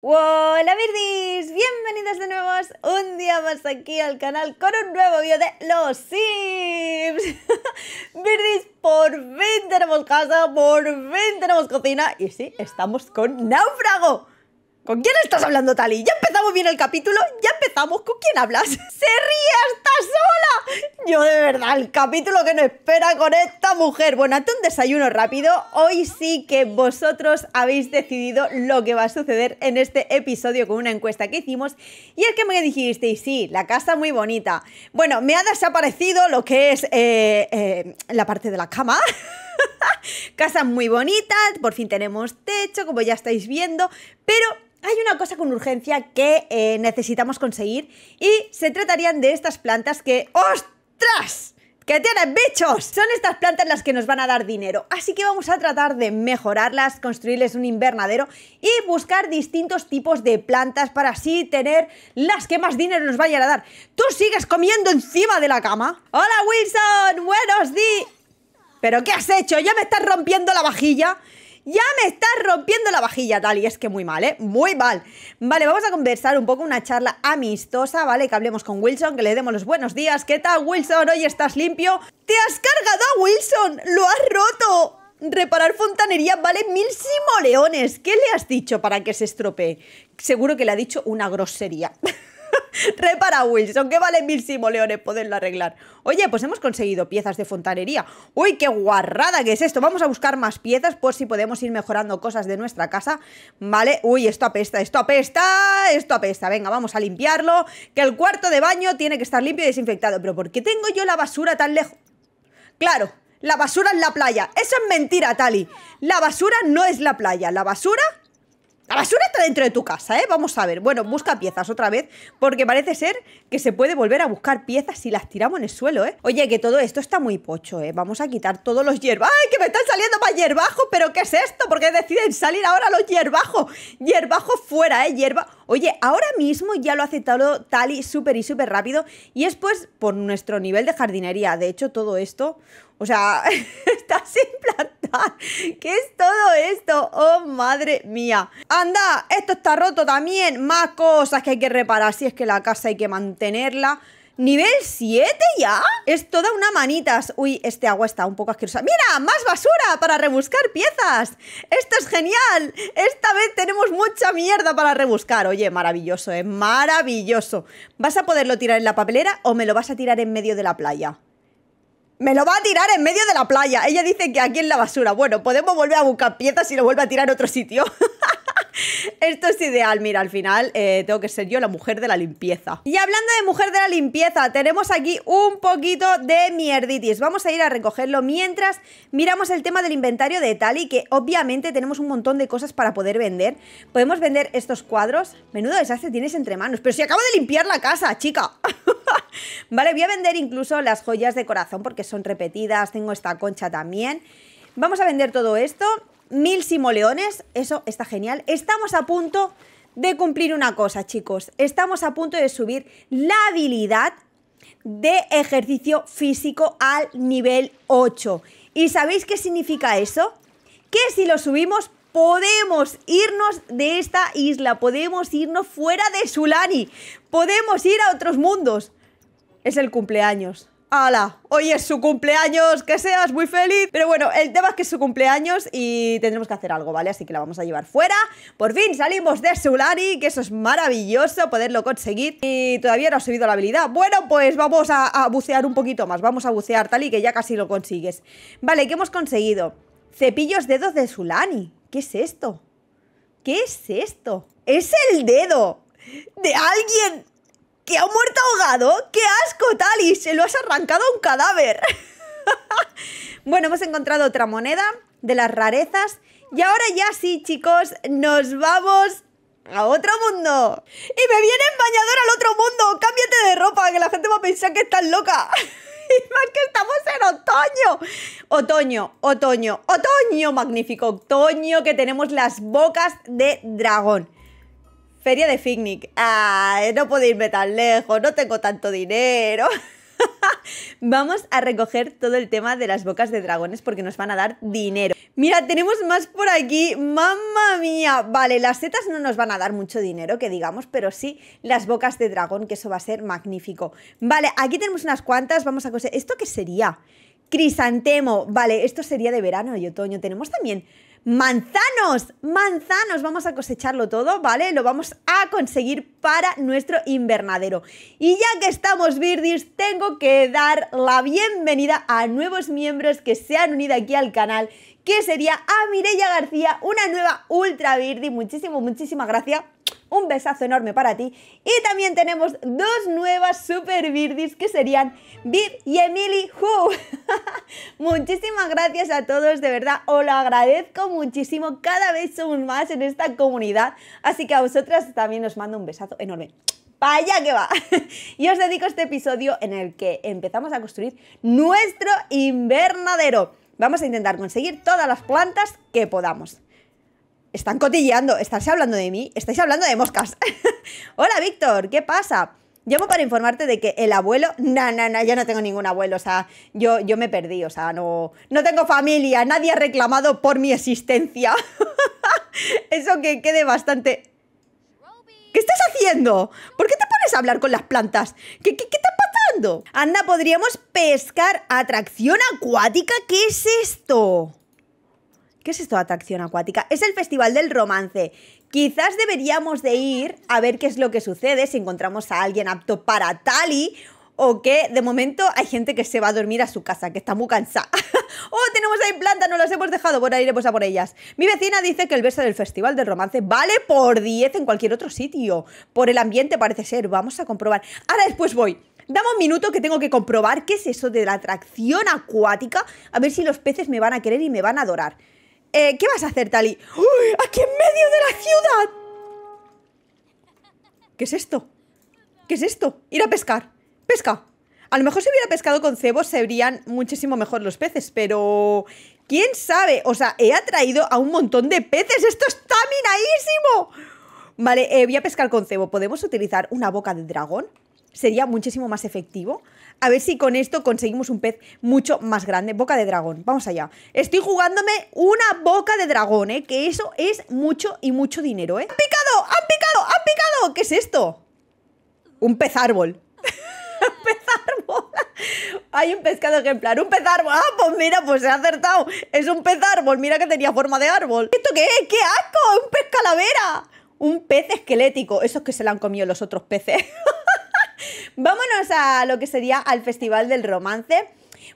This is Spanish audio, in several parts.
Hola Virdis, bienvenidos de nuevo un día más aquí al canal con un nuevo vídeo de Los Sims. Virdis, por fin tenemos casa, por fin tenemos cocina y sí, estamos con náufrago. ¿Con quién estás hablando, Tali? Ya empezamos bien el capítulo, ya empezamos. ¿Con quién hablas? ¡Se ríe, está sola! Yo de verdad, el capítulo que no espera con esta mujer. Bueno, hazte un desayuno rápido. Hoy sí que vosotros habéis decidido lo que va a suceder en este episodio con una encuesta que hicimos. Y es que me dijisteis, sí, la casa muy bonita. Bueno, me ha desaparecido lo que es eh, eh, la parte de la cama. Casas muy bonitas, por fin tenemos techo, como ya estáis viendo, pero hay una cosa con urgencia que eh, necesitamos conseguir y se tratarían de estas plantas que... ¡Ostras! ¡Que tienen bichos! Son estas plantas las que nos van a dar dinero, así que vamos a tratar de mejorarlas, construirles un invernadero y buscar distintos tipos de plantas para así tener las que más dinero nos vayan a dar. ¡Tú sigues comiendo encima de la cama! ¡Hola Wilson! ¡Buenos días! ¿Pero qué has hecho? ¿Ya me estás rompiendo la vajilla? Ya me estás rompiendo la vajilla, tal. Y es que muy mal, ¿eh? Muy mal. Vale, vamos a conversar un poco, una charla amistosa, ¿vale? Que hablemos con Wilson, que le demos los buenos días. ¿Qué tal, Wilson? Hoy estás limpio. ¡Te has cargado a Wilson! ¡Lo has roto! Reparar fontanería vale mil simoleones. ¿Qué le has dicho para que se estropee? Seguro que le ha dicho una grosería. Repara Wilson, que vale mil simoleones poderlo arreglar. Oye, pues hemos conseguido piezas de fontanería. ¡Uy, qué guarrada que es esto! Vamos a buscar más piezas por si podemos ir mejorando cosas de nuestra casa. Vale, uy, esto apesta, esto apesta, esto apesta. Venga, vamos a limpiarlo. Que el cuarto de baño tiene que estar limpio y desinfectado. Pero ¿por qué tengo yo la basura tan lejos? Claro, la basura es la playa. Eso es mentira, Tali. La basura no es la playa. La basura la basura está dentro de tu casa, ¿eh? Vamos a ver. Bueno, busca piezas otra vez, porque parece ser que se puede volver a buscar piezas si las tiramos en el suelo, ¿eh? Oye, que todo esto está muy pocho, ¿eh? Vamos a quitar todos los hierbajos. ¡Ay, que me están saliendo más hierbajos! ¿Pero qué es esto? ¿Por qué deciden salir ahora los hierbajos? Hierbajos fuera, ¿eh? Hierba... Oye, ahora mismo ya lo ha aceptado tal y súper y súper rápido, y es pues por nuestro nivel de jardinería. De hecho, todo esto... O sea, está sin plantar. ¿Qué es todo esto? Oh, madre mía. Anda, esto está roto también. Más cosas que hay que reparar. Si es que la casa hay que mantenerla. ¿Nivel 7 ya? Es toda una manitas. Uy, este agua está un poco asquerosa. ¡Mira! ¡Más basura para rebuscar piezas! ¡Esto es genial! Esta vez tenemos mucha mierda para rebuscar. Oye, maravilloso, es ¿eh? Maravilloso. ¿Vas a poderlo tirar en la papelera o me lo vas a tirar en medio de la playa? Me lo va a tirar en medio de la playa. Ella dice que aquí en la basura. Bueno, podemos volver a buscar piezas y lo vuelve a tirar en otro sitio. Esto es ideal, mira, al final eh, tengo que ser yo la mujer de la limpieza. Y hablando de mujer de la limpieza, tenemos aquí un poquito de mierditis. Vamos a ir a recogerlo mientras miramos el tema del inventario de Tali, que obviamente tenemos un montón de cosas para poder vender. Podemos vender estos cuadros. Menudo desastre tienes entre manos. Pero si acabo de limpiar la casa, chica. vale, voy a vender incluso las joyas de corazón porque son repetidas. Tengo esta concha también. Vamos a vender todo esto mil simoleones, eso está genial. Estamos a punto de cumplir una cosa, chicos. Estamos a punto de subir la habilidad de ejercicio físico al nivel 8. ¿Y sabéis qué significa eso? Que si lo subimos podemos irnos de esta isla, podemos irnos fuera de Sulani, podemos ir a otros mundos. Es el cumpleaños. ¡Hala! Hoy es su cumpleaños, que seas muy feliz. Pero bueno, el tema es que es su cumpleaños y tendremos que hacer algo, ¿vale? Así que la vamos a llevar fuera. Por fin salimos de Sulani, que eso es maravilloso poderlo conseguir. Y todavía no ha subido la habilidad. Bueno, pues vamos a, a bucear un poquito más. Vamos a bucear tal y que ya casi lo consigues. Vale, ¿qué hemos conseguido? Cepillos dedos de Sulani. ¿Qué es esto? ¿Qué es esto? ¡Es el dedo! de alguien que ha muerto ahogado. ¡Qué asco, Y Se lo has arrancado a un cadáver. bueno, hemos encontrado otra moneda de las rarezas. Y ahora ya sí, chicos, nos vamos a otro mundo. Y me viene en bañador al otro mundo. Cámbiate de ropa, que la gente va a pensar que estás loca. y más que estamos en otoño. Otoño, otoño, otoño magnífico. Otoño que tenemos las bocas de dragón. Feria de Picnic. Ah, no puedo irme tan lejos, no tengo tanto dinero. Vamos a recoger todo el tema de las bocas de dragones porque nos van a dar dinero. Mira, tenemos más por aquí. ¡Mamma mía! Vale, las setas no nos van a dar mucho dinero, que digamos, pero sí las bocas de dragón, que eso va a ser magnífico. Vale, aquí tenemos unas cuantas. Vamos a coser. ¿Esto qué sería? Crisantemo. Vale, esto sería de verano y otoño. Tenemos también manzanos, manzanos. Vamos a cosecharlo todo, ¿vale? Lo vamos a conseguir para nuestro invernadero. Y ya que estamos, Virdis, tengo que dar la bienvenida a nuevos miembros que se han unido aquí al canal, que sería a Mireia García, una nueva Ultra Virdi. Muchísimo, muchísimas gracias un besazo enorme para ti. Y también tenemos dos nuevas super que serían Viv y Emily Hu. Muchísimas gracias a todos, de verdad, os lo agradezco muchísimo. Cada vez somos más en esta comunidad, así que a vosotras también os mando un besazo enorme. ¡Para que va! y os dedico este episodio en el que empezamos a construir nuestro invernadero. Vamos a intentar conseguir todas las plantas que podamos. Están cotilleando, estáis hablando de mí, estáis hablando de moscas. Hola, Víctor, ¿qué pasa? Llamo para informarte de que el abuelo, no, no, no, yo no tengo ningún abuelo, o sea, yo, yo me perdí, o sea, no, no tengo familia, nadie ha reclamado por mi existencia. Eso que quede bastante... ¿Qué estás haciendo? ¿Por qué te pones a hablar con las plantas? ¿Qué, qué, qué está pasando? Anda, podríamos pescar atracción acuática, ¿qué es esto? ¿Qué es esto de atracción acuática? Es el Festival del Romance. Quizás deberíamos de ir a ver qué es lo que sucede, si encontramos a alguien apto para Tali o que de momento hay gente que se va a dormir a su casa, que está muy cansada. ¡Oh, tenemos ahí plantas! No las hemos dejado, Bueno, iremos a por ellas. Mi vecina dice que el beso del Festival del Romance vale por 10 en cualquier otro sitio. Por el ambiente parece ser, vamos a comprobar. Ahora después voy. Dame un minuto que tengo que comprobar qué es eso de la atracción acuática, a ver si los peces me van a querer y me van a adorar. Eh, ¿Qué vas a hacer, Tali? ¡Uy! ¡Aquí en medio de la ciudad! ¿Qué es esto? ¿Qué es esto? Ir a pescar. Pesca. A lo mejor si hubiera pescado con cebo se verían muchísimo mejor los peces, pero... ¿Quién sabe? O sea, he atraído a un montón de peces. ¡Esto está minadísimo! Vale, eh, voy a pescar con cebo. ¿Podemos utilizar una boca de dragón? Sería muchísimo más efectivo. A ver si con esto conseguimos un pez mucho más grande. Boca de dragón, vamos allá. Estoy jugándome una boca de dragón, ¿eh? Que eso es mucho y mucho dinero, ¿eh? ¡Han picado! ¡Han picado! ¡Han picado! ¿Qué es esto? Un pez árbol. un pez árbol. Hay un pescado ejemplar, un pez árbol. Ah, pues mira, pues se ha acertado. Es un pez árbol, mira que tenía forma de árbol. ¿Esto qué es? ¡Qué asco! ¡Un pez calavera! Un pez esquelético. Esos que se lo han comido los otros peces. Vámonos a lo que sería al Festival del Romance,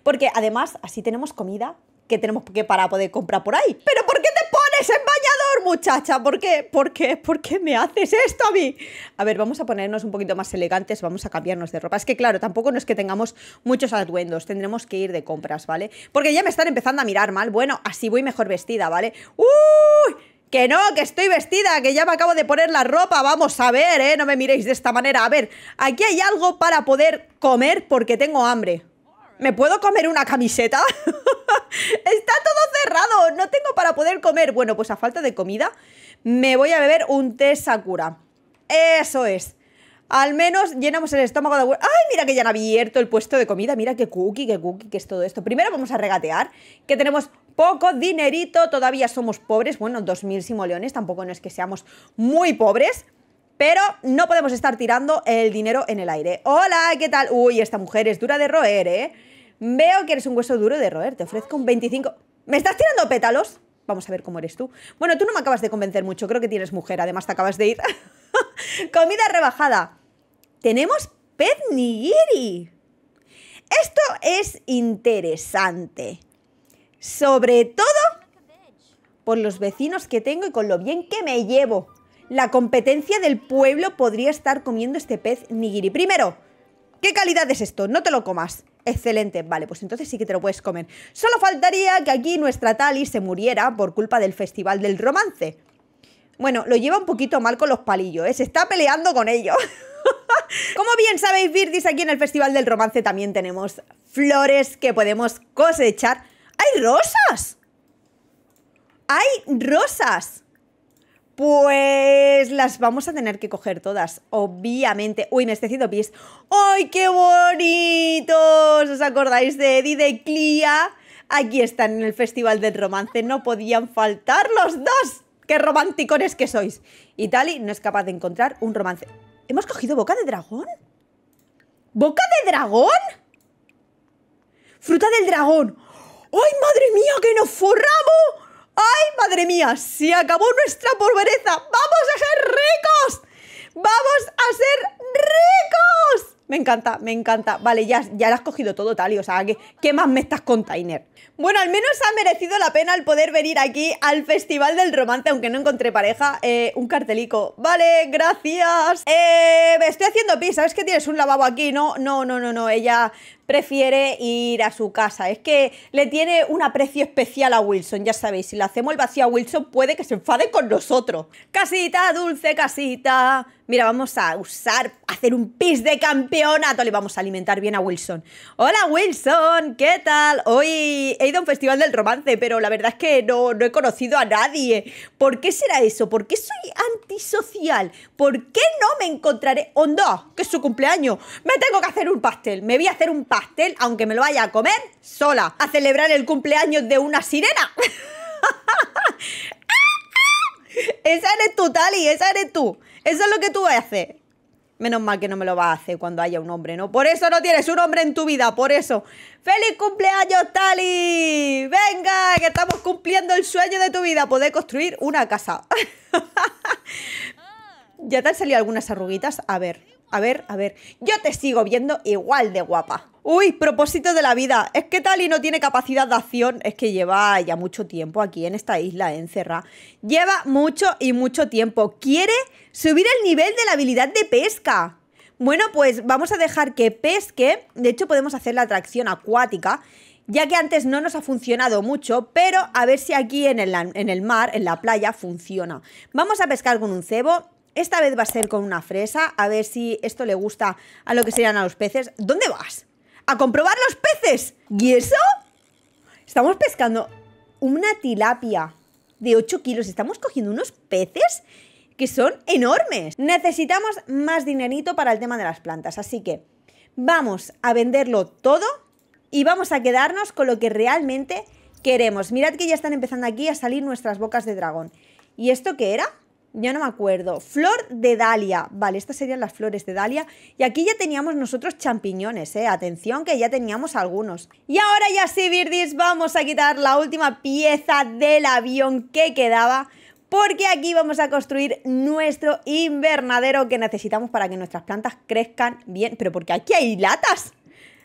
porque además así tenemos comida que tenemos que para poder comprar por ahí. Pero ¿por qué te pones en bañador, muchacha? ¿Por qué? ¿Por qué? ¿Por qué me haces esto a mí? A ver, vamos a ponernos un poquito más elegantes, vamos a cambiarnos de ropa. Es que claro, tampoco no es que tengamos muchos atuendos, tendremos que ir de compras, ¿vale? Porque ya me están empezando a mirar mal. Bueno, así voy mejor vestida, ¿vale? ¡Uy! Que no, que estoy vestida, que ya me acabo de poner la ropa. Vamos a ver, ¿eh? No me miréis de esta manera. A ver, aquí hay algo para poder comer porque tengo hambre. ¿Me puedo comer una camiseta? Está todo cerrado, no tengo para poder comer. Bueno, pues a falta de comida, me voy a beber un té Sakura. Eso es. Al menos llenamos el estómago de ¡Ay, mira que ya han abierto el puesto de comida! Mira qué cookie, qué cookie, qué es todo esto. Primero vamos a regatear, que tenemos poco dinerito, todavía somos pobres, bueno, 2.000 simoleones, tampoco no es que seamos muy pobres, pero no podemos estar tirando el dinero en el aire. Hola, ¿qué tal? Uy, esta mujer es dura de roer, ¿eh? Veo que eres un hueso duro de roer, te ofrezco un 25... ¿Me estás tirando pétalos? Vamos a ver cómo eres tú. Bueno, tú no me acabas de convencer mucho, creo que tienes mujer, además te acabas de ir. Comida rebajada. Tenemos pez nigiri. Esto es interesante. Sobre todo por los vecinos que tengo y con lo bien que me llevo. La competencia del pueblo podría estar comiendo este pez nigiri. Primero, ¿qué calidad es esto? No te lo comas. Excelente, vale, pues entonces sí que te lo puedes comer. Solo faltaría que aquí nuestra Tali se muriera por culpa del Festival del Romance. Bueno, lo lleva un poquito mal con los palillos, ¿eh? se está peleando con ellos. Como bien sabéis, Virtis, aquí en el Festival del Romance también tenemos flores que podemos cosechar ¡Hay rosas! ¡Hay rosas! Pues las vamos a tener que coger todas, obviamente. Uy, me he haciendo pies. ¡Ay, qué bonitos! ¿Os acordáis de Eddie de Clia? Aquí están en el Festival del Romance. No podían faltar los dos. ¡Qué romanticones que sois! Y Tali no es capaz de encontrar un romance. ¿Hemos cogido boca de dragón? ¿Boca de dragón? ¡Fruta del dragón! ¡Ay, madre mía, que nos forramos! ¡Ay, madre mía! Se acabó nuestra pobreza. ¡Vamos a ser ricos! ¡Vamos a ser ricos! Me encanta, me encanta. Vale, ya, ya la has cogido todo, Tali. O sea, ¿qué, ¿qué más me estás container? Bueno, al menos ha merecido la pena el poder venir aquí al Festival del Romance, aunque no encontré pareja. Eh, un cartelico. Vale, gracias. Eh, estoy haciendo pis. ¿Sabes que tienes un lavabo aquí? No, no, no, no, no. Ella prefiere ir a su casa. Es que le tiene un aprecio especial a Wilson, ya sabéis, si le hacemos el vacío a Wilson puede que se enfade con nosotros. Casita, dulce casita. Mira, vamos a usar, hacer un pis de campeonato. Le vamos a alimentar bien a Wilson. Hola Wilson, ¿qué tal? Hoy he ido a un festival del romance, pero la verdad es que no, he conocido a nadie. ¿Por qué será eso? ¿Por qué soy antisocial? ¿Por qué no me encontraré? ¡Onda! ¡Que es su cumpleaños! Me tengo que hacer un pastel. Me voy a hacer un pastel, aunque me lo vaya a comer sola, a celebrar el cumpleaños de una sirena. esa eres tú, Tali, esa eres tú. Eso es lo que tú haces. Menos mal que no me lo vas a hacer cuando haya un hombre, ¿no? Por eso no tienes un hombre en tu vida, por eso. ¡Feliz cumpleaños, Tali! ¡Venga, que estamos cumpliendo el sueño de tu vida, poder construir una casa! ¿Ya te han salido algunas arruguitas? A ver. A ver, a ver, yo te sigo viendo igual de guapa. Uy, propósito de la vida. Es que Tali no tiene capacidad de acción. Es que lleva ya mucho tiempo aquí en esta isla, encerrada. Lleva mucho y mucho tiempo. Quiere subir el nivel de la habilidad de pesca. Bueno, pues vamos a dejar que pesque. De hecho, podemos hacer la atracción acuática ya que antes no nos ha funcionado mucho, pero a ver si aquí en el, en el, mar, en la playa, funciona. Vamos a pescar con un cebo esta vez va a ser con una fresa, a ver si esto le gusta a lo que serían a los peces. ¿Dónde vas? ¡A comprobar los peces! ¿Y eso? Estamos pescando una tilapia de 8 kilos. Estamos cogiendo unos peces que son enormes. Necesitamos más dinerito para el tema de las plantas, así que vamos a venderlo todo y vamos a quedarnos con lo que realmente queremos. Mirad que ya están empezando aquí a salir nuestras bocas de dragón. ¿Y esto qué era? Ya no me acuerdo, flor de dalia, vale, estas serían las flores de dalia, y aquí ya teníamos nosotros champiñones, eh, atención que ya teníamos algunos. Y ahora ya sí, Birdis, vamos a quitar la última pieza del avión que quedaba, porque aquí vamos a construir nuestro invernadero que necesitamos para que nuestras plantas crezcan bien, pero porque aquí hay latas,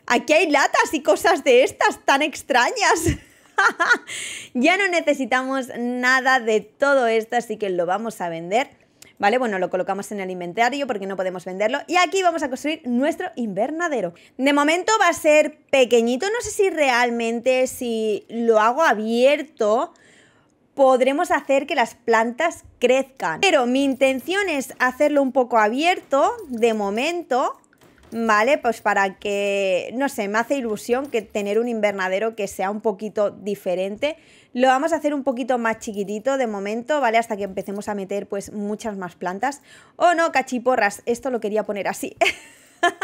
aquí hay latas y cosas de estas tan extrañas. ya no necesitamos nada de todo esto, así que lo vamos a vender. ¿vale? Bueno, lo colocamos en el inventario porque no podemos venderlo. Y aquí vamos a construir nuestro invernadero. De momento va a ser pequeñito, no sé si realmente si lo hago abierto podremos hacer que las plantas crezcan. Pero mi intención es hacerlo un poco abierto de momento ¿vale? Pues para que, no sé, me hace ilusión que tener un invernadero que sea un poquito diferente. Lo vamos a hacer un poquito más chiquitito de momento, ¿vale? Hasta que empecemos a meter pues muchas más plantas. Oh no, cachiporras, esto lo quería poner así.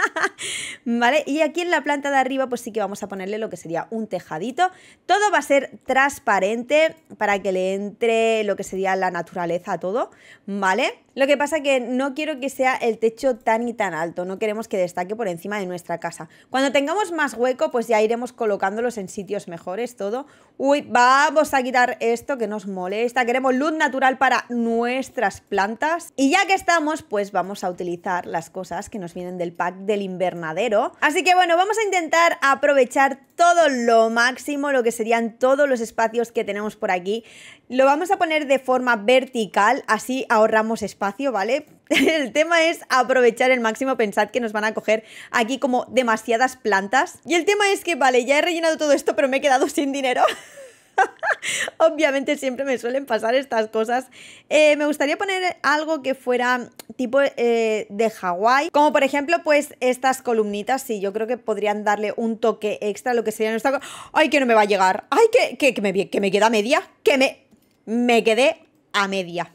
¿Vale? Y aquí en la planta de arriba pues sí que vamos a ponerle lo que sería un tejadito. Todo va a ser transparente para que le entre lo que sería la naturaleza a todo, ¿vale? Lo que pasa que no quiero que sea el techo tan y tan alto, no queremos que destaque por encima de nuestra casa. Cuando tengamos más hueco, pues ya iremos colocándolos en sitios mejores, todo. Uy, vamos a quitar esto que nos molesta, queremos luz natural para nuestras plantas. Y ya que estamos, pues vamos a utilizar las cosas que nos vienen del pack del invernadero. Así que bueno, vamos a intentar aprovechar todo lo máximo, lo que serían todos los espacios que tenemos por aquí. Lo vamos a poner de forma vertical, así ahorramos espacio ¿vale? El tema es aprovechar el máximo, pensad que nos van a coger aquí como demasiadas plantas. Y el tema es que, vale, ya he rellenado todo esto, pero me he quedado sin dinero. Obviamente siempre me suelen pasar estas cosas. Eh, me gustaría poner algo que fuera tipo eh, de Hawái. Como por ejemplo, pues estas columnitas. Sí, yo creo que podrían darle un toque extra lo que sería nuestra... ¡Ay, que no me va a llegar! ¡Ay, que, que, me, que me queda media! ¡Que me, me quedé a media!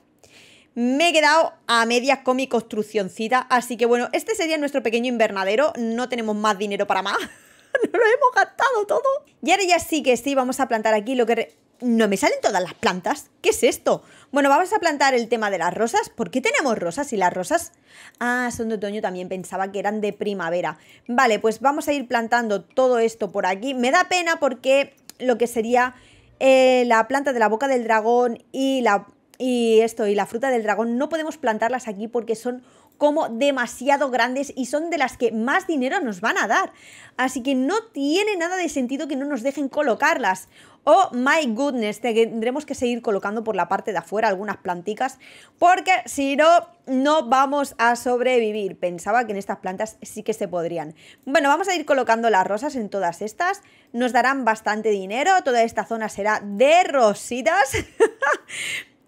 Me he quedado a medias con mi construccioncita. Así que bueno, este sería nuestro pequeño invernadero. No tenemos más dinero para más. no lo hemos gastado todo. Y ahora ya sí que sí, vamos a plantar aquí lo que... No me salen todas las plantas. ¿Qué es esto? Bueno, vamos a plantar el tema de las rosas. ¿Por qué tenemos rosas y las rosas? Ah, son de otoño también, pensaba que eran de primavera. Vale, pues vamos a ir plantando todo esto por aquí. Me da pena porque lo que sería eh, la planta de la boca del dragón y la y esto, y la fruta del dragón, no podemos plantarlas aquí porque son como demasiado grandes y son de las que más dinero nos van a dar. Así que no tiene nada de sentido que no nos dejen colocarlas. Oh my goodness, tendremos que seguir colocando por la parte de afuera algunas planticas porque si no, no vamos a sobrevivir. Pensaba que en estas plantas sí que se podrían. Bueno, vamos a ir colocando las rosas en todas estas. Nos darán bastante dinero. Toda esta zona será de rositas.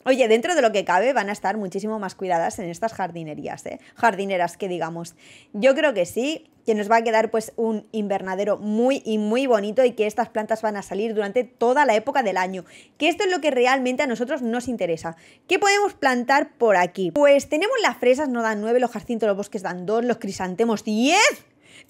Oye, dentro de lo que cabe van a estar muchísimo más cuidadas en estas jardinerías, ¿eh? jardineras que digamos. Yo creo que sí, que nos va a quedar pues un invernadero muy y muy bonito y que estas plantas van a salir durante toda la época del año, que esto es lo que realmente a nosotros nos interesa. ¿Qué podemos plantar por aquí? Pues tenemos las fresas, no dan 9, los jacintos, los bosques dan 2, los crisantemos 10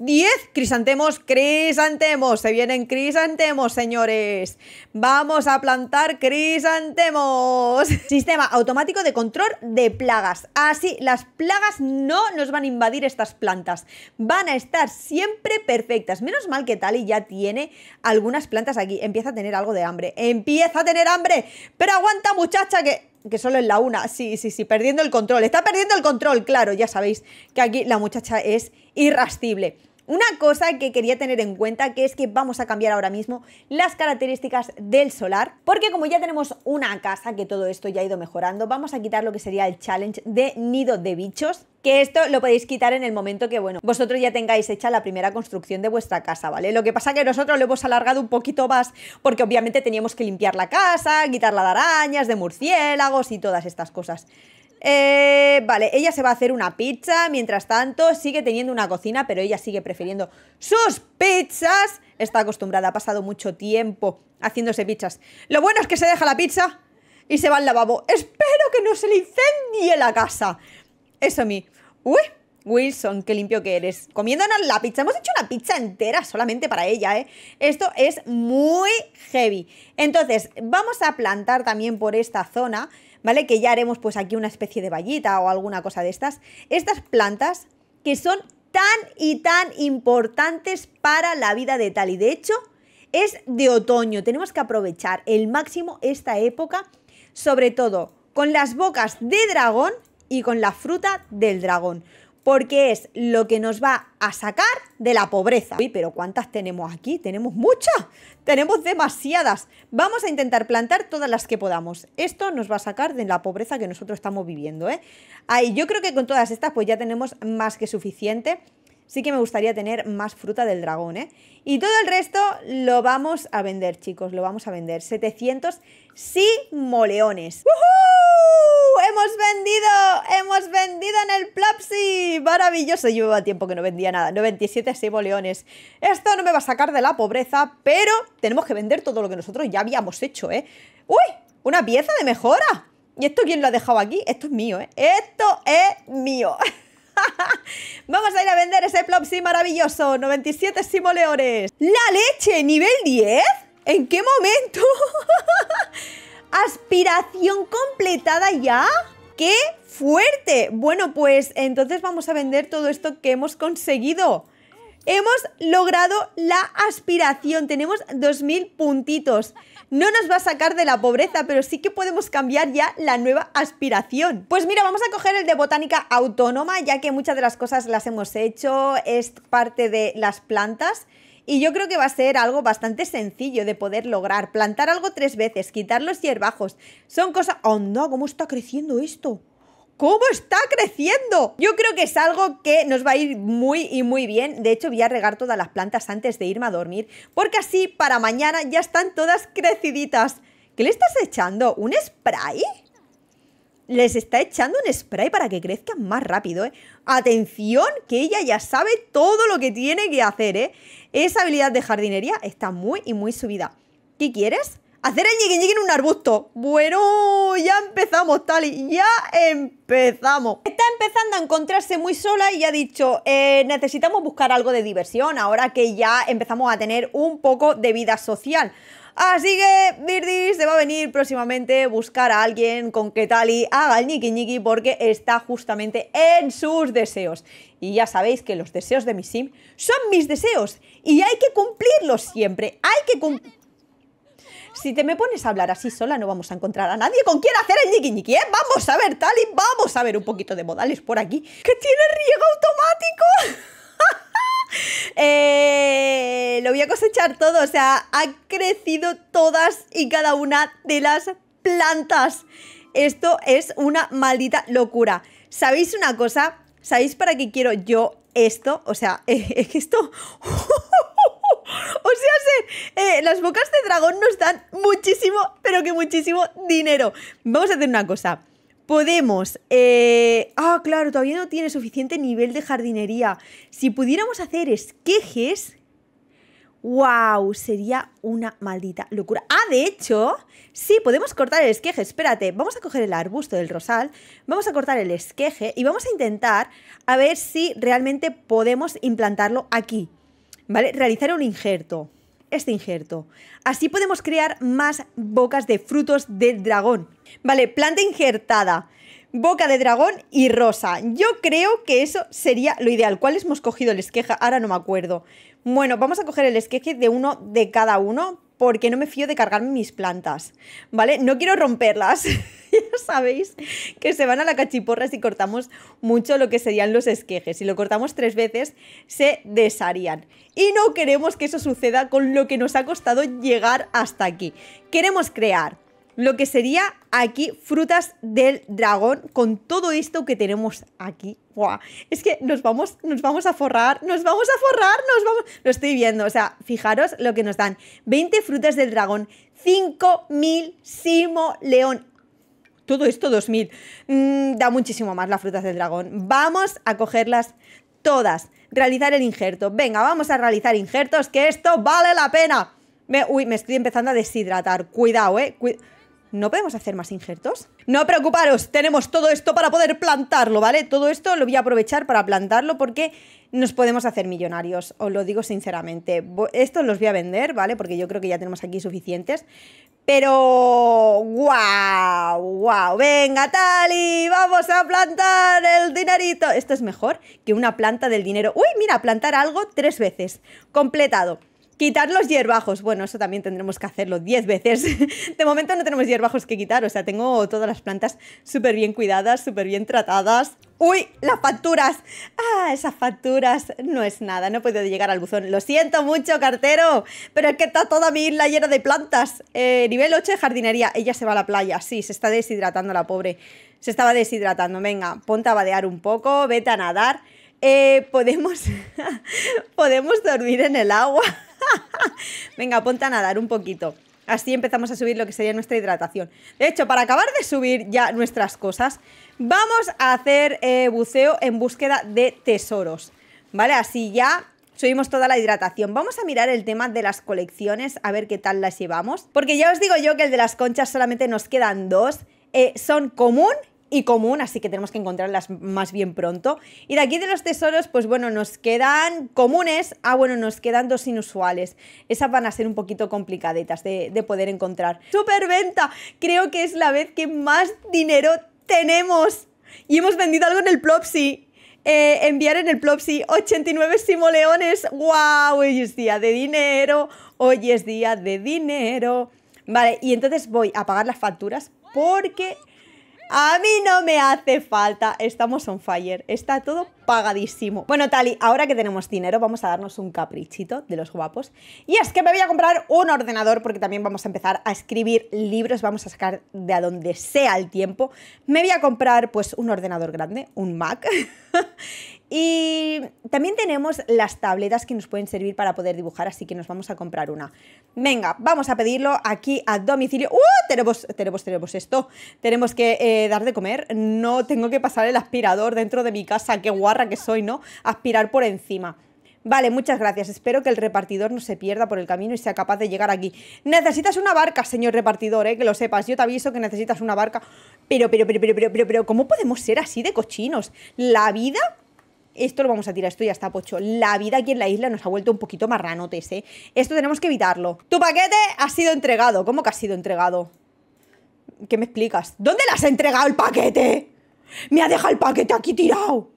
10 crisantemos, crisantemos, se vienen crisantemos, señores. Vamos a plantar crisantemos. Sistema automático de control de plagas. Así, las plagas no nos van a invadir estas plantas. Van a estar siempre perfectas. Menos mal que Tali ya tiene algunas plantas aquí. Empieza a tener algo de hambre. Empieza a tener hambre. Pero aguanta, muchacha, que que solo es la una. Sí, sí, sí, perdiendo el control. Está perdiendo el control, claro, ya sabéis que aquí la muchacha es irrastible, una cosa que quería tener en cuenta que es que vamos a cambiar ahora mismo las características del solar, porque como ya tenemos una casa que todo esto ya ha ido mejorando, vamos a quitar lo que sería el challenge de nido de bichos, que esto lo podéis quitar en el momento que, bueno, vosotros ya tengáis hecha la primera construcción de vuestra casa, ¿vale? Lo que pasa que nosotros lo hemos alargado un poquito más porque obviamente teníamos que limpiar la casa, quitarla de arañas, de murciélagos y todas estas cosas. Eh, vale, ella se va a hacer una pizza. Mientras tanto, sigue teniendo una cocina, pero ella sigue prefiriendo sus pizzas. Está acostumbrada, ha pasado mucho tiempo haciéndose pizzas. Lo bueno es que se deja la pizza y se va al lavabo. Espero que no se le incendie la casa. Eso a mí. Uy, Wilson, qué limpio que eres. Comiéndonos la pizza. Hemos hecho una pizza entera solamente para ella, ¿eh? Esto es muy heavy. Entonces, vamos a plantar también por esta zona. ¿vale? Que ya haremos pues aquí una especie de vallita o alguna cosa de estas. Estas plantas que son tan y tan importantes para la vida de tal y de hecho es de otoño. Tenemos que aprovechar el máximo esta época, sobre todo con las bocas de dragón y con la fruta del dragón porque es lo que nos va a sacar de la pobreza. Uy, pero ¿cuántas tenemos aquí? Tenemos muchas, tenemos demasiadas. Vamos a intentar plantar todas las que podamos. Esto nos va a sacar de la pobreza que nosotros estamos viviendo. ¿eh? Ahí, yo creo que con todas estas pues ya tenemos más que suficiente. Sí que me gustaría tener más fruta del dragón, ¿eh? Y todo el resto lo vamos a vender, chicos, lo vamos a vender. 700 simoleones moleones. ¡Woohoo! ¡Hemos vendido! ¡Hemos vendido en el Plopsy ¡Maravilloso! Llevaba tiempo que no vendía nada. 97 simoleones. Esto no me va a sacar de la pobreza, pero tenemos que vender todo lo que nosotros ya habíamos hecho, ¿eh? ¡Uy! ¡Una pieza de mejora! ¿Y esto quién lo ha dejado aquí? Esto es mío, ¿eh? ¡Esto es mío! Vamos a ir a vender ese Plopsy maravilloso. 97 simoleones. ¡La leche! ¿Nivel 10? ¿En qué momento? ¿Aspiración completada ya? ¡Qué fuerte! Bueno, pues entonces vamos a vender todo esto que hemos conseguido. Hemos logrado la aspiración, tenemos 2.000 puntitos. No nos va a sacar de la pobreza, pero sí que podemos cambiar ya la nueva aspiración. Pues mira, vamos a coger el de botánica autónoma, ya que muchas de las cosas las hemos hecho, es parte de las plantas. Y yo creo que va a ser algo bastante sencillo de poder lograr. Plantar algo tres veces, quitar los hierbajos. Son cosas... ¡Oh, no! ¿Cómo está creciendo esto? ¿Cómo está creciendo? Yo creo que es algo que nos va a ir muy y muy bien. De hecho, voy a regar todas las plantas antes de irme a dormir. Porque así, para mañana, ya están todas creciditas. ¿Qué le estás echando? ¿Un spray? les está echando un spray para que crezcan más rápido, ¿eh? Atención, que ella ya sabe todo lo que tiene que hacer, ¿eh? Esa habilidad de jardinería está muy y muy subida. ¿Qué quieres? Hacer el llegue en un arbusto. Bueno, ya empezamos, Tali. Ya empezamos. Está empezando a encontrarse muy sola y ha dicho, eh, necesitamos buscar algo de diversión ahora que ya empezamos a tener un poco de vida social. Así que Birdie se va a venir próximamente a buscar a alguien con que Tali haga el ñiqui ñiqui porque está justamente en sus deseos. Y ya sabéis que los deseos de mi sim son mis deseos y hay que cumplirlos siempre. Hay que cumplir... Si te me pones a hablar así sola no vamos a encontrar a nadie con quien hacer el ñiqui ñiqui, ¿eh? Vamos a ver, Tali, vamos a ver un poquito de modales por aquí. ¡Que tiene riego automático! Eh, lo voy a cosechar todo, o sea, ha crecido todas y cada una de las plantas. Esto es una maldita locura. ¿Sabéis una cosa? ¿Sabéis para qué quiero yo esto? O sea, es que esto... O sea, eh, las bocas de dragón nos dan muchísimo, pero que muchísimo dinero. Vamos a hacer una cosa. Podemos. Eh, ah, claro, todavía no tiene suficiente nivel de jardinería. Si pudiéramos hacer esquejes. ¡Wow! Sería una maldita locura. Ah, de hecho, sí, podemos cortar el esqueje. Espérate, vamos a coger el arbusto del rosal, vamos a cortar el esqueje y vamos a intentar a ver si realmente podemos implantarlo aquí. ¿Vale? Realizar un injerto este injerto. Así podemos crear más bocas de frutos de dragón. Vale, planta injertada, boca de dragón y rosa. Yo creo que eso sería lo ideal. ¿cuáles hemos cogido el esqueje? Ahora no me acuerdo. Bueno, vamos a coger el esqueje de uno de cada uno porque no me fío de cargarme mis plantas, ¿vale? No quiero romperlas. ya sabéis que se van a la cachiporra si cortamos mucho lo que serían los esquejes. Si lo cortamos tres veces, se desharían. Y no queremos que eso suceda con lo que nos ha costado llegar hasta aquí. Queremos crear lo que sería aquí frutas del dragón con todo esto que tenemos aquí. ¡Buah! Es que nos vamos, nos vamos a forrar, nos vamos a forrar, nos vamos... Lo estoy viendo, o sea, fijaros lo que nos dan. 20 frutas del dragón, 5.000 Simo León. Todo esto 2.000. Mm, da muchísimo más las frutas del dragón. Vamos a cogerlas todas. Realizar el injerto. Venga, vamos a realizar injertos, que esto vale la pena. Me, uy, me estoy empezando a deshidratar. Cuidado, eh. Cuidado. ¿No podemos hacer más injertos? No preocuparos, tenemos todo esto para poder plantarlo, ¿vale? Todo esto lo voy a aprovechar para plantarlo porque nos podemos hacer millonarios, os lo digo sinceramente. Estos los voy a vender, ¿vale? Porque yo creo que ya tenemos aquí suficientes. Pero, ¡Guau! ¡Guau! venga Tali, vamos a plantar el dinerito. Esto es mejor que una planta del dinero. Uy, mira, plantar algo tres veces, completado. Quitar los hierbajos. Bueno, eso también tendremos que hacerlo 10 veces. De momento no tenemos hierbajos que quitar, o sea, tengo todas las plantas súper bien cuidadas, súper bien tratadas. ¡Uy! ¡Las facturas! ¡Ah! Esas facturas no es nada, no he podido llegar al buzón. Lo siento mucho, cartero, pero es que está toda mi isla llena de plantas. Eh, nivel 8 de jardinería. Ella se va a la playa, sí, se está deshidratando la pobre. Se estaba deshidratando. Venga, ponte a badear un poco, vete a nadar. Eh, podemos, podemos dormir en el agua. Venga, ponte a nadar un poquito. Así empezamos a subir lo que sería nuestra hidratación. De hecho, para acabar de subir ya nuestras cosas, vamos a hacer eh, buceo en búsqueda de tesoros. ¿Vale? Así ya subimos toda la hidratación. Vamos a mirar el tema de las colecciones, a ver qué tal las llevamos. Porque ya os digo yo que el de las conchas solamente nos quedan dos. Eh, son común y común, así que tenemos que encontrarlas más bien pronto. Y de aquí de los tesoros, pues bueno, nos quedan comunes, ah bueno, nos quedan dos inusuales. Esas van a ser un poquito complicaditas de, poder encontrar. ¡Superventa! Creo que es la vez que más dinero tenemos. Y hemos vendido algo en el Plopsy. Eh, enviar en el Plopsy 89 simoleones. ¡Wow! Hoy es día de dinero. Hoy es día de dinero. Vale, y entonces voy a pagar las facturas porque a mí no me hace falta. Estamos on fire. Está todo pagadísimo. Bueno, Tali, ahora que tenemos dinero, vamos a darnos un caprichito de los guapos. Y es que me voy a comprar un ordenador porque también vamos a empezar a escribir libros, vamos a sacar de a donde sea el tiempo. Me voy a comprar pues un ordenador grande, un Mac. y también tenemos las tabletas que nos pueden servir para poder dibujar, así que nos vamos a comprar una. Venga, vamos a pedirlo aquí a domicilio. ¡Uh! Tenemos, tenemos, tenemos esto. Tenemos que eh, dar de comer. No tengo que pasar el aspirador dentro de mi casa. ¡Qué guarra! que soy, ¿no? Aspirar por encima. Vale, muchas gracias. Espero que el repartidor no se pierda por el camino y sea capaz de llegar aquí. Necesitas una barca, señor repartidor, eh, que lo sepas. Yo te aviso que necesitas una barca. Pero, pero, pero, pero, pero, pero, pero, ¿cómo podemos ser así de cochinos? La vida esto lo vamos a tirar, esto ya está, Pocho. La vida aquí en la isla nos ha vuelto un poquito marranotes, ¿eh? Esto tenemos que evitarlo. Tu paquete ha sido entregado. ¿Cómo que ha sido entregado? ¿Qué me explicas? ¿Dónde las has entregado el paquete? Me ha dejado el paquete aquí tirado.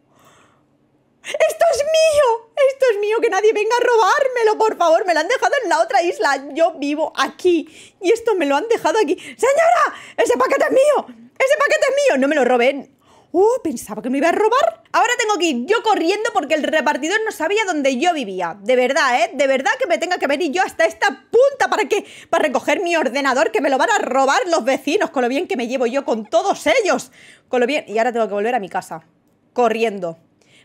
¡Esto es mío! ¡Esto es mío! ¡Que nadie venga a robármelo, por favor! ¡Me lo han dejado en la otra isla! Yo vivo aquí y esto me lo han dejado aquí. ¡Señora! ¡Ese paquete es mío! ¡Ese paquete es mío! ¡No me lo roben! ¡Oh! Pensaba que me iba a robar. Ahora tengo que ir yo corriendo porque el repartidor no sabía dónde yo vivía. De verdad, ¿eh? De verdad que me tenga que venir yo hasta esta punta para que. para recoger mi ordenador que me lo van a robar los vecinos. Con lo bien que me llevo yo con todos ellos. Con lo bien. Y ahora tengo que volver a mi casa. Corriendo.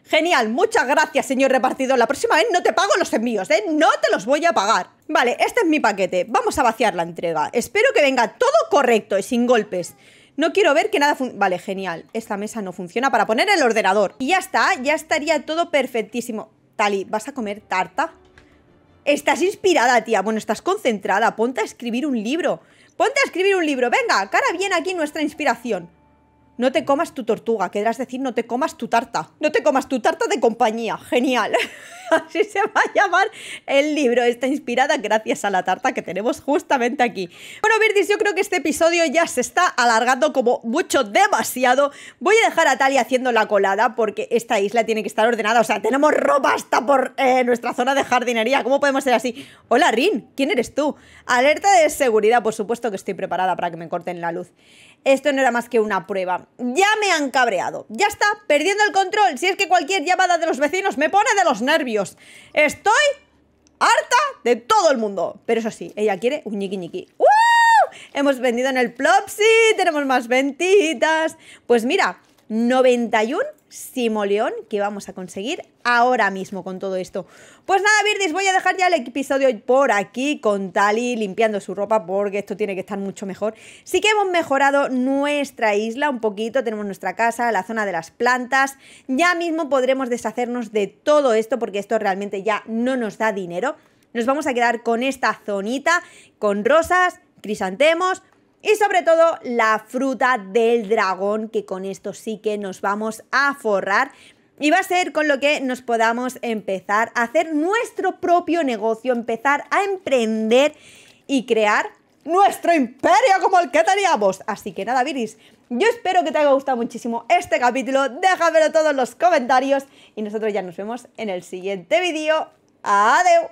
Genial, muchas gracias, señor repartidor. La próxima vez no te pago los envíos, ¿eh? No te los voy a pagar. Vale, este es mi paquete. Vamos a vaciar la entrega. Espero que venga todo correcto y sin golpes. No quiero ver que nada Vale, genial. Esta mesa no funciona para poner el ordenador. Y ya está, ya estaría todo perfectísimo. Tali, ¿vas a comer tarta? Estás inspirada, tía. Bueno, estás concentrada. Ponte a escribir un libro. Ponte a escribir un libro. Venga, cara bien aquí nuestra inspiración no te comas tu tortuga, querrás decir no te comas tu tarta, no te comas tu tarta de compañía, genial. Así se va a llamar el libro, está inspirada gracias a la tarta que tenemos justamente aquí. Bueno, Virtis, yo creo que este episodio ya se está alargando como mucho, demasiado. Voy a dejar a Talia haciendo la colada porque esta isla tiene que estar ordenada, o sea, tenemos ropa hasta por eh, nuestra zona de jardinería, ¿cómo podemos ser así? Hola, Rin, ¿quién eres tú? Alerta de seguridad, por supuesto que estoy preparada para que me corten la luz esto no era más que una prueba. Ya me han cabreado. Ya está, perdiendo el control. Si es que cualquier llamada de los vecinos me pone de los nervios. Estoy harta de todo el mundo. Pero eso sí, ella quiere un ñiqui ñiqui. Hemos vendido en el Plopsy, tenemos más ventitas. Pues mira, 91 simoleón que vamos a conseguir ahora mismo con todo esto. Pues nada, Virdis, voy a dejar ya el episodio por aquí con Tali limpiando su ropa porque esto tiene que estar mucho mejor. Sí que hemos mejorado nuestra isla un poquito, tenemos nuestra casa, la zona de las plantas. Ya mismo podremos deshacernos de todo esto porque esto realmente ya no nos da dinero. Nos vamos a quedar con esta zonita, con rosas, crisantemos, y sobre todo la fruta del dragón, que con esto sí que nos vamos a forrar. Y va a ser con lo que nos podamos empezar a hacer nuestro propio negocio, empezar a emprender y crear nuestro imperio como el que teníamos. Así que nada, Viris, yo espero que te haya gustado muchísimo este capítulo. Déjamelo todo en los comentarios y nosotros ya nos vemos en el siguiente vídeo. ¡Adeu!